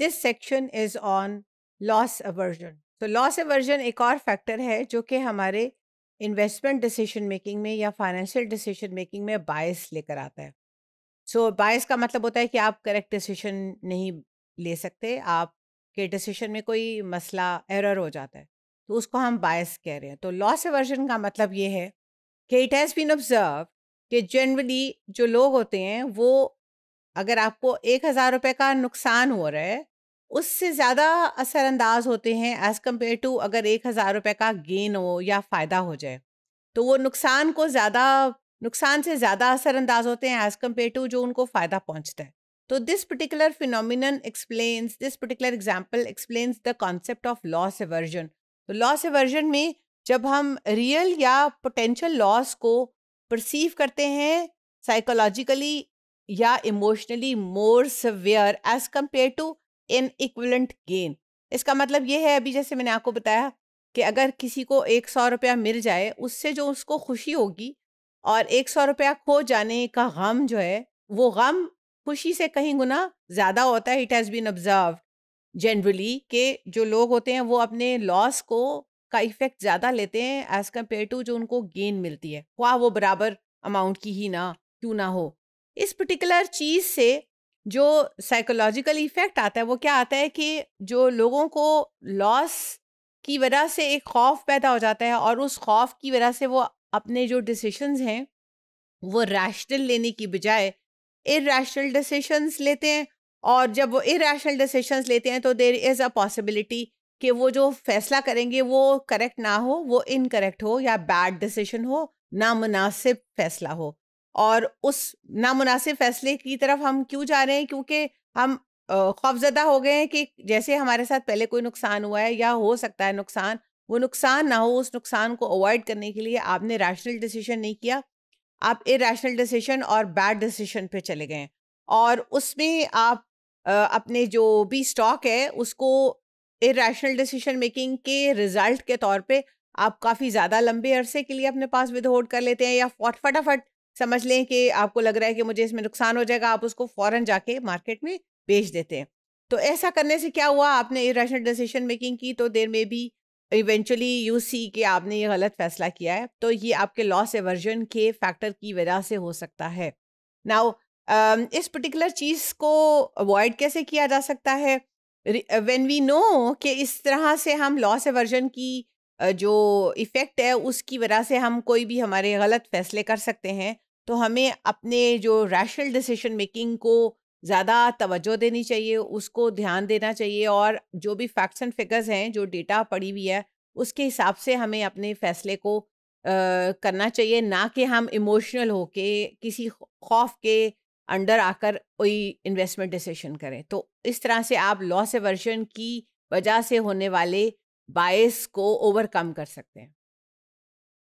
this section is on loss aversion तो loss aversion एक और फैक्टर है जो कि हमारे इन्वेस्टमेंट डिसीजन मेकिंग में या फाइनेंशियल डिसीजन मेकिंग में बायस लेकर आता है सो so, बायस का मतलब होता है कि आप करेक्ट डिसीजन नहीं ले सकते आपके डिसीजन में कोई मसला एरर हो जाता है तो उसको हम बायस कह रहे हैं तो लॉस एवर्जन का मतलब ये है कि इट हैज़ बीन ऑब्जर्व कि जनरली जो लोग होते हैं वो अगर आपको एक हज़ार रुपये का नुकसान हो रहा है उससे ज़्यादा असरअंदाज होते हैं एज़ कम्पेयर टू अगर एक हज़ार रुपये का गेन हो या फ़ायदा हो जाए तो वो नुकसान को ज़्यादा नुकसान से ज़्यादा असरअंदाज होते हैं एज़ कम्पेयर टू जो उनको फ़ायदा पहुँचता है तो this particular phenomenon explains this particular example explains the concept of loss aversion तो लॉस एवर्जन में जब हम रियल या पोटेंशियल लॉस को परसीव करते हैं साइकोलॉजिकली या emotionally more severe as compared to an equivalent gain इसका मतलब ये है अभी जैसे मैंने आपको बताया कि अगर किसी को एक सौ रुपया मिल जाए उससे जो उसको खुशी होगी और एक सौ रुपया खो जाने का गम जो है वो गम खुशी से कहीं गुना ज़्यादा होता है it has been observe generally के जो लोग होते हैं वो अपने लॉस को का इफ़ेक्ट ज़्यादा लेते हैं एज़ कम्पेयर टू जो उनको गेन मिलती है वाह वो बराबर अमाउंट की ही ना क्यों ना हो इस पर्टिकुलर चीज़ से जो साइकोलॉजिकल इफ़ेक्ट आता है वो क्या आता है कि जो लोगों को लॉस की वजह से एक खौफ पैदा हो जाता है और उस खौफ की वजह से वो अपने जो डिसीशंस हैं वो रैशनल लेने की बजाय इरेशनल डिसीशंस लेते हैं और जब वो इरेशनल डिसीशंस लेते हैं तो देर इज़ अ पॉसिबिलिटी कि वो जो फैसला करेंगे वो करेक्ट ना हो वो इनकरेक्ट हो या बैड डिसीशन हो नामनासिब फैसला हो और उस नामुनासिब फैसले की तरफ हम क्यों जा रहे हैं क्योंकि हम खौफजदा हो गए हैं कि जैसे हमारे साथ पहले कोई नुकसान हुआ है या हो सकता है नुकसान वो नुकसान ना हो उस नुकसान को अवॉइड करने के लिए आपने रैशनल डिसीजन नहीं किया आप इरेशनल डिसीजन और बैड डिसीजन पे चले गए और उसमें आप अपने जो भी स्टॉक है उसको रैशनल डिसीजन मेकिंग के रिजल्ट के तौर पे आप काफ़ी ज़्यादा लंबे अरसे के लिए अपने पास विद होल्ड कर लेते हैं या फटाफट समझ लें कि आपको लग रहा है कि मुझे इसमें नुकसान हो जाएगा आप उसको फ़ौरन जाके मार्केट में बेच देते हैं तो ऐसा करने से क्या हुआ आपने रैशनल डिसीजन मेकिंग की तो देर में भी इवेंचुअली यू सी कि आपने ये गलत फैसला किया है तो ये आपके लॉस एवर्जन के फैक्टर की वजह से हो सकता है नाउ इस पर्टिकुलर चीज़ को अवॉइड कैसे किया जा सकता है वेन वी नो कि इस तरह से हम लॉस एवर्जन की जो इफ़ेक्ट है उसकी वजह से हम कोई भी हमारे गलत फैसले कर सकते हैं तो हमें अपने जो रैशनल डिसीशन मेकिंग को ज़्यादा तवज्जो देनी चाहिए उसको ध्यान देना चाहिए और जो भी फैक्ट्स एंड फिगर्स हैं जो डेटा पड़ी हुई है उसके हिसाब से हमें अपने फैसले को आ, करना चाहिए ना कि हम इमोशनल होके किसी खौफ के अंडर आकर कोई इन्वेस्टमेंट डिसीशन करें तो इस तरह से आप लॉस एवर्जन की वजह से होने वाले बायस को ओवरकम कर सकते हैं